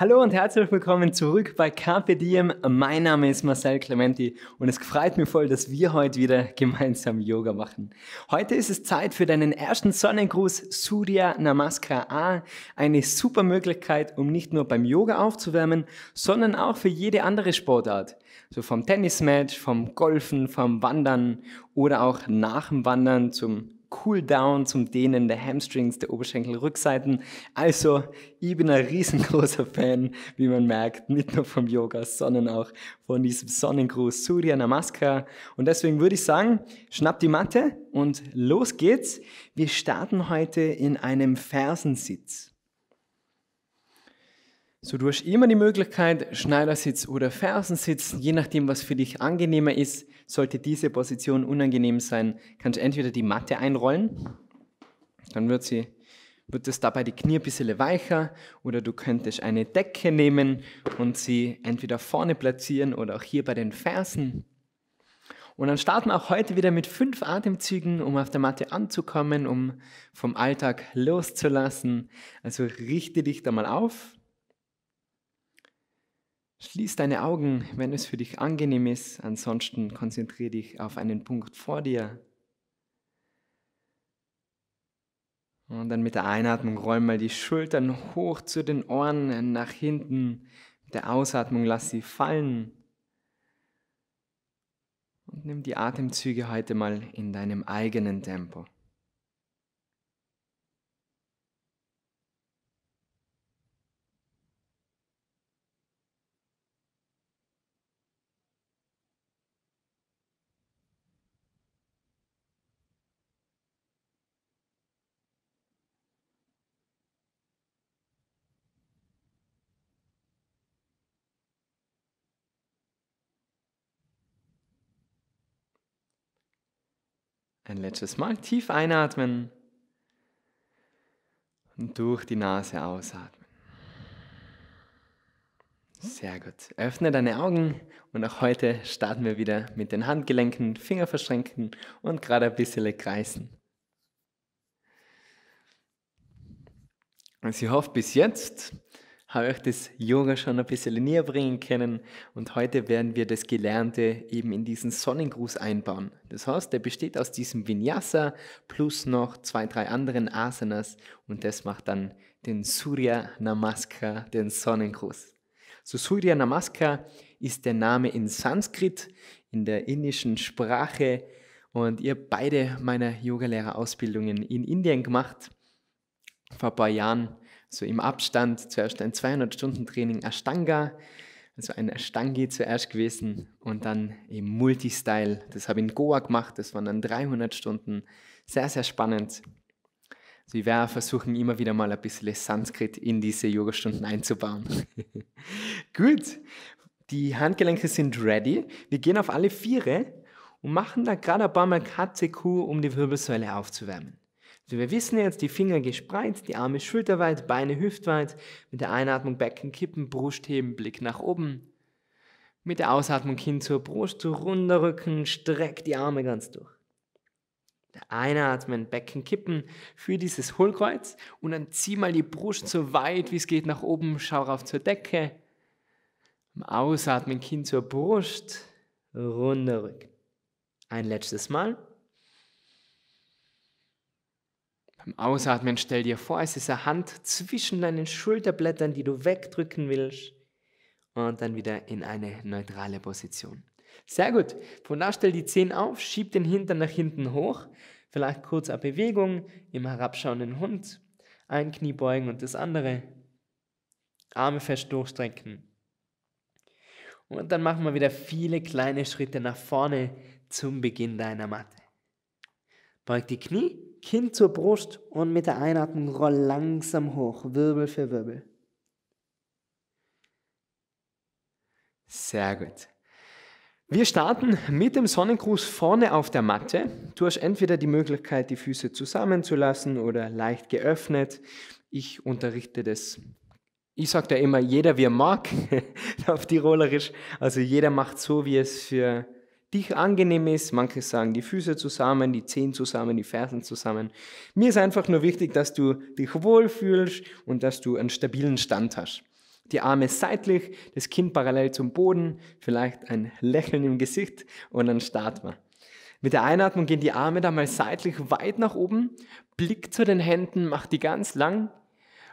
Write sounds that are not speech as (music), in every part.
Hallo und herzlich willkommen zurück bei Carpe Diem. Mein Name ist Marcel Clementi und es freut mich voll, dass wir heute wieder (laughs) gemeinsam Yoga machen. Heute ist es Zeit für deinen ersten Sonnengruß Surya Namaskar A. Eine super Möglichkeit, um nicht nur beim Yoga aufzuwärmen, sondern auch für jede andere Sportart. So vom Tennismatch, vom Golfen, vom Wandern oder auch nach dem Wandern zum Cooldown zum Dehnen der Hamstrings, der Oberschenkelrückseiten. Also, ich bin ein riesengroßer Fan, wie man merkt, nicht nur vom Yoga, sondern auch von diesem Sonnengruß Surya Namaskar. Und deswegen würde ich sagen, schnapp die Matte und los geht's. Wir starten heute in einem Fersensitz. So, du hast immer die Möglichkeit, Schneidersitz oder Fersensitz, je nachdem, was für dich angenehmer ist. Sollte diese Position unangenehm sein, kannst du entweder die Matte einrollen, dann wird sie wird es dabei die Knie ein bisschen weicher oder du könntest eine Decke nehmen und sie entweder vorne platzieren oder auch hier bei den Fersen. Und dann starten wir auch heute wieder mit fünf Atemzügen, um auf der Matte anzukommen, um vom Alltag loszulassen. Also richte dich da mal auf Schließ deine Augen, wenn es für dich angenehm ist. Ansonsten konzentriere dich auf einen Punkt vor dir. Und dann mit der Einatmung roll mal die Schultern hoch zu den Ohren, nach hinten. Mit der Ausatmung lass sie fallen. Und nimm die Atemzüge heute mal in deinem eigenen Tempo. Ein letztes Mal tief einatmen und durch die Nase ausatmen. Sehr gut. Öffne deine Augen und auch heute starten wir wieder mit den Handgelenken, Finger verschränken und gerade ein bisschen kreisen. Und sie hofft bis jetzt, habe ich das Yoga schon ein bisschen näher bringen können und heute werden wir das Gelernte eben in diesen Sonnengruß einbauen. Das heißt, der besteht aus diesem Vinyasa plus noch zwei, drei anderen Asanas und das macht dann den Surya Namaskar, den Sonnengruß. So Surya Namaskar ist der Name in Sanskrit, in der indischen Sprache und ihr beide meiner Yogalehrerausbildungen in Indien gemacht vor ein paar Jahren so im Abstand zuerst ein 200-Stunden-Training Ashtanga, also ein Ashtangi zuerst gewesen und dann im Multistyle. Das habe ich in Goa gemacht, das waren dann 300 Stunden. Sehr, sehr spannend. Also ich werde versuchen, immer wieder mal ein bisschen Sanskrit in diese Yoga-Stunden einzubauen. (laughs) Gut, die Handgelenke sind ready. Wir gehen auf alle Viere und machen da gerade ein paar Mal KTQ, um die Wirbelsäule aufzuwärmen. Also wir wissen jetzt, die Finger gespreizt, die Arme schulterweit, Beine hüftweit, mit der Einatmung Becken kippen, Brust heben, Blick nach oben. Mit der Ausatmung hin zur Brust, runder Rücken, streck die Arme ganz durch. Einatmen, Becken kippen für dieses Hohlkreuz und dann zieh mal die Brust so weit wie es geht nach oben, schau rauf zur Decke. Ausatmen Kinn zur Brust, runder Rücken. Ein letztes Mal. Beim Ausatmen stell dir vor, es ist eine Hand zwischen deinen Schulterblättern, die du wegdrücken willst. Und dann wieder in eine neutrale Position. Sehr gut. Von da stell die Zehen auf, schieb den Hintern nach hinten hoch. Vielleicht kurz eine Bewegung im herabschauenden Hund. Ein Knie beugen und das andere. Arme fest durchstrecken. Und dann machen wir wieder viele kleine Schritte nach vorne zum Beginn deiner Matte. Beug die Knie Kinn zur Brust und mit der Einatmung roll langsam hoch, Wirbel für Wirbel. Sehr gut. Wir starten mit dem Sonnengruß vorne auf der Matte. Du hast entweder die Möglichkeit, die Füße zusammenzulassen oder leicht geöffnet. Ich unterrichte das. Ich sage da immer, jeder wie er mag, (laughs) auf Tirolerisch. Also jeder macht so, wie es für dich angenehm ist. Manche sagen die Füße zusammen, die Zehen zusammen, die Fersen zusammen. Mir ist einfach nur wichtig, dass du dich wohlfühlst und dass du einen stabilen Stand hast. Die Arme seitlich, das Kind parallel zum Boden, vielleicht ein Lächeln im Gesicht und dann starten wir. Mit der Einatmung gehen die Arme dann mal seitlich weit nach oben, Blick zu den Händen, mach die ganz lang.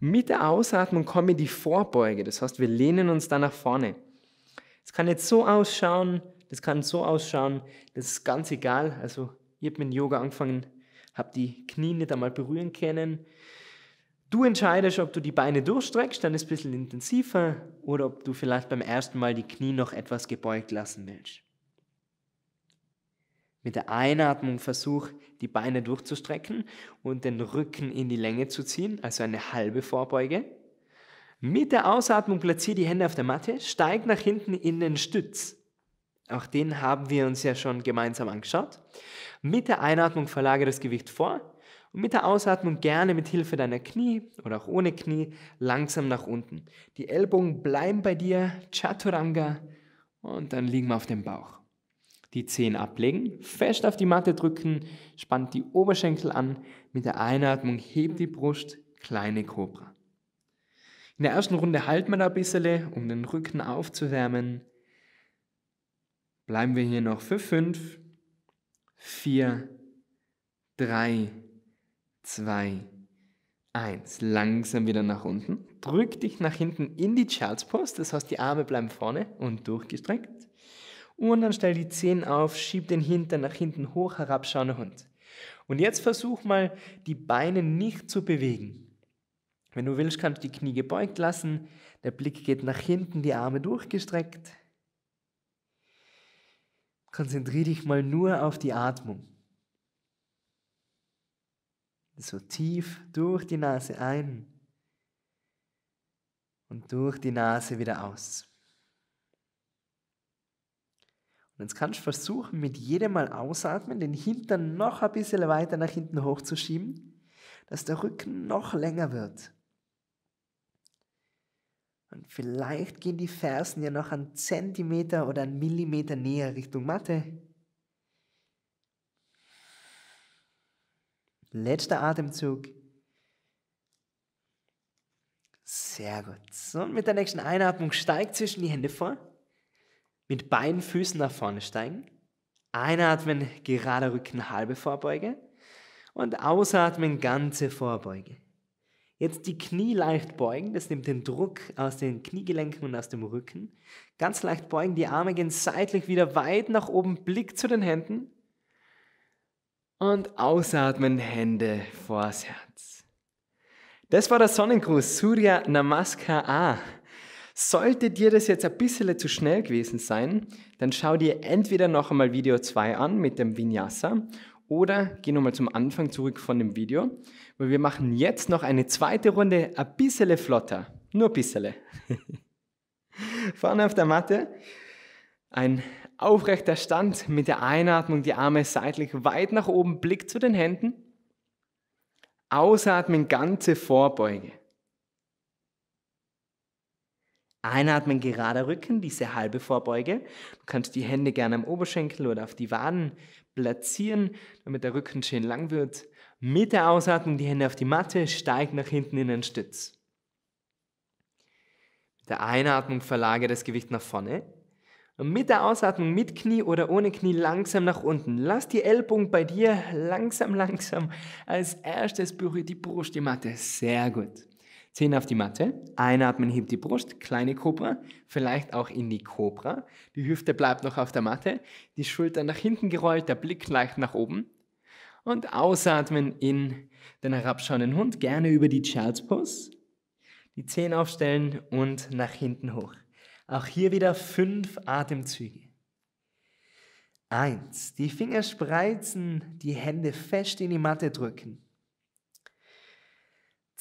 Mit der Ausatmung kommen die Vorbeuge, das heißt, wir lehnen uns dann nach vorne. Es kann jetzt so ausschauen, das kann so ausschauen, das ist ganz egal. Also ich habe mit Yoga angefangen, habe die Knie nicht einmal berühren können. Du entscheidest, ob du die Beine durchstreckst, dann ist es ein bisschen intensiver, oder ob du vielleicht beim ersten Mal die Knie noch etwas gebeugt lassen willst. Mit der Einatmung versuch, die Beine durchzustrecken und den Rücken in die Länge zu ziehen, also eine halbe Vorbeuge. Mit der Ausatmung platziere die Hände auf der Matte, steig nach hinten in den Stütz. Auch den haben wir uns ja schon gemeinsam angeschaut. Mit der Einatmung verlagere das Gewicht vor und mit der Ausatmung gerne mit Hilfe deiner Knie oder auch ohne Knie langsam nach unten. Die Ellbogen bleiben bei dir, Chaturanga und dann liegen wir auf dem Bauch. Die Zehen ablegen, fest auf die Matte drücken, spannt die Oberschenkel an, mit der Einatmung hebt die Brust, kleine Cobra. In der ersten Runde halten wir da ein bisschen, um den Rücken aufzuwärmen. Bleiben wir hier noch für 5, 4, 3, 2, 1. Langsam wieder nach unten. Drück dich nach hinten in die Charles Post, das heißt, die Arme bleiben vorne und durchgestreckt. Und dann stell die Zehen auf, schieb den Hintern nach hinten hoch, herabschauender Hund. Und jetzt versuch mal, die Beine nicht zu bewegen. Wenn du willst, kannst du die Knie gebeugt lassen, der Blick geht nach hinten, die Arme durchgestreckt. Konzentriere dich mal nur auf die Atmung. So tief durch die Nase ein und durch die Nase wieder aus. Und jetzt kannst du versuchen, mit jedem Mal ausatmen, den Hintern noch ein bisschen weiter nach hinten hochzuschieben, dass der Rücken noch länger wird. Und vielleicht gehen die Fersen ja noch einen Zentimeter oder einen Millimeter näher Richtung Matte. Letzter Atemzug. Sehr gut. So, und mit der nächsten Einatmung steigt zwischen die Hände vor. Mit beiden Füßen nach vorne steigen. Einatmen, gerader Rücken, halbe Vorbeuge. Und ausatmen, ganze Vorbeuge. Jetzt die Knie leicht beugen, das nimmt den Druck aus den Kniegelenken und aus dem Rücken. Ganz leicht beugen, die Arme gehen seitlich wieder weit nach oben, Blick zu den Händen. Und ausatmen, Hände vors Herz. Das war der Sonnengruß, Surya Namaskar. Sollte dir das jetzt ein bisschen zu schnell gewesen sein, dann schau dir entweder noch einmal Video 2 an mit dem Vinyasa oder geh nochmal zum Anfang zurück von dem Video, weil wir machen jetzt noch eine zweite Runde ein bisschen flotter. Nur ein bisschen. (laughs) Vorne auf der Matte ein aufrechter Stand mit der Einatmung, die Arme seitlich weit nach oben, Blick zu den Händen. Ausatmen, ganze Vorbeuge. Einatmen gerader Rücken, diese halbe Vorbeuge. Du kannst die Hände gerne am Oberschenkel oder auf die Waden platzieren, damit der Rücken schön lang wird. Mit der Ausatmung die Hände auf die Matte, steig nach hinten in den Stütz. Mit der Einatmung verlagere das Gewicht nach vorne. Und mit der Ausatmung mit Knie oder ohne Knie langsam nach unten. Lass die Ellbogen bei dir langsam, langsam. Als erstes berührt die Brust die Matte. Sehr gut. Zehen auf die Matte, einatmen, hebt die Brust, kleine Cobra, vielleicht auch in die Cobra. Die Hüfte bleibt noch auf der Matte, die Schultern nach hinten gerollt, der Blick leicht nach oben. Und ausatmen in den herabschauenden Hund, gerne über die Child's Pose. Die Zehen aufstellen und nach hinten hoch. Auch hier wieder fünf Atemzüge. Eins, die Finger spreizen, die Hände fest in die Matte drücken.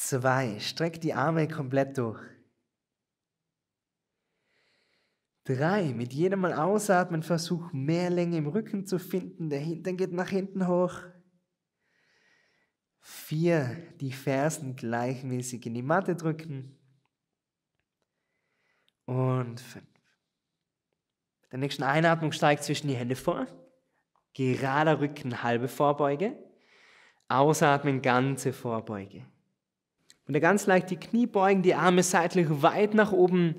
Zwei, streck die Arme komplett durch. Drei, mit jedem Mal ausatmen, versuch mehr Länge im Rücken zu finden. Der Hintern geht nach hinten hoch. Vier, die Fersen gleichmäßig in die Matte drücken. Und fünf. Mit der nächsten Einatmung steigt zwischen die Hände vor. Gerader Rücken, halbe Vorbeuge. Ausatmen, ganze Vorbeuge. Und er ganz leicht die Knie beugen, die Arme seitlich weit nach oben,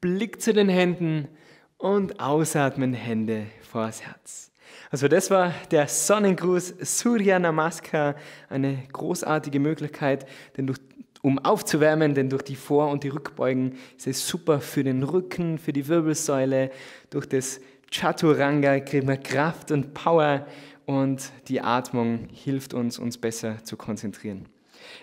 Blick zu den Händen und ausatmen Hände vors Herz. Also das war der Sonnengruß Surya Namaskar, eine großartige Möglichkeit, denn durch, um aufzuwärmen, denn durch die Vor- und die Rückbeugen ist es super für den Rücken, für die Wirbelsäule. Durch das Chaturanga kriegen wir Kraft und Power und die Atmung hilft uns, uns besser zu konzentrieren.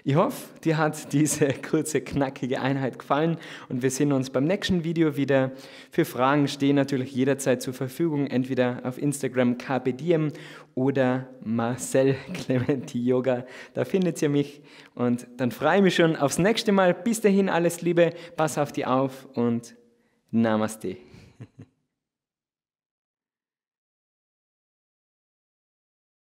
Ich hoffe, dir hat diese (laughs) kurze, knackige Einheit gefallen und wir sehen uns beim nächsten Video wieder. Für Fragen stehen natürlich jederzeit zur Verfügung, entweder auf Instagram kpdiem oder Marcel (laughs) Clementi Yoga. Da findet ihr mich und dann freue ich mich schon aufs nächste Mal. Bis dahin alles Liebe, pass auf dich auf und Namaste. (laughs)